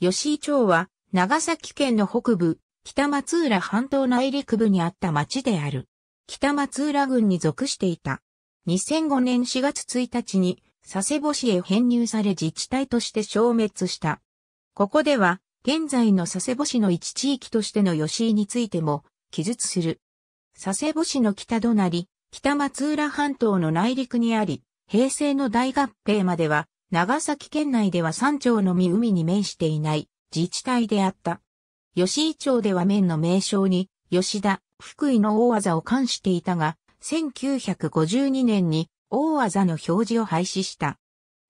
吉井町は、長崎県の北部、北松浦半島内陸部にあった町である。北松浦郡に属していた。2005年4月1日に、佐世保市へ編入され自治体として消滅した。ここでは、現在の佐世保市の一地域としての吉井についても、記述する。佐世保市の北隣、北松浦半島の内陸にあり、平成の大合併までは、長崎県内では山頂のみ海に面していない自治体であった。吉井町では面の名称に吉田、福井の大技を冠していたが、1952年に大技の表示を廃止した。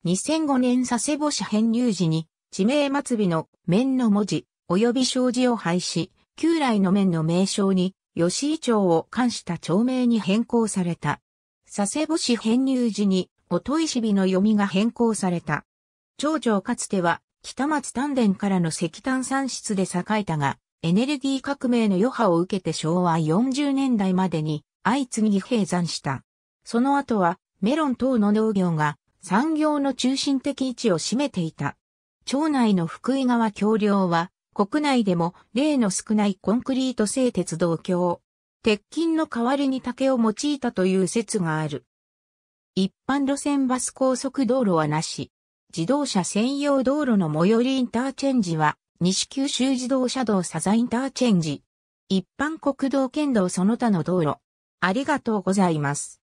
2005年佐世保市編入時に地名末尾の面の文字及び障子を廃止、旧来の面の名称に吉井町を冠した町名に変更された。佐世保市編入時におといしびの読みが変更された。長城かつては北松丹田からの石炭産出で栄えたが、エネルギー革命の余波を受けて昭和40年代までに相次ぎ閉山した。その後はメロン等の農業が産業の中心的位置を占めていた。町内の福井川橋梁は国内でも例の少ないコンクリート製鉄道橋。鉄筋の代わりに竹を用いたという説がある。一般路線バス高速道路はなし。自動車専用道路の最寄りインターチェンジは、西九州自動車道サザインターチェンジ。一般国道県道その他の道路。ありがとうございます。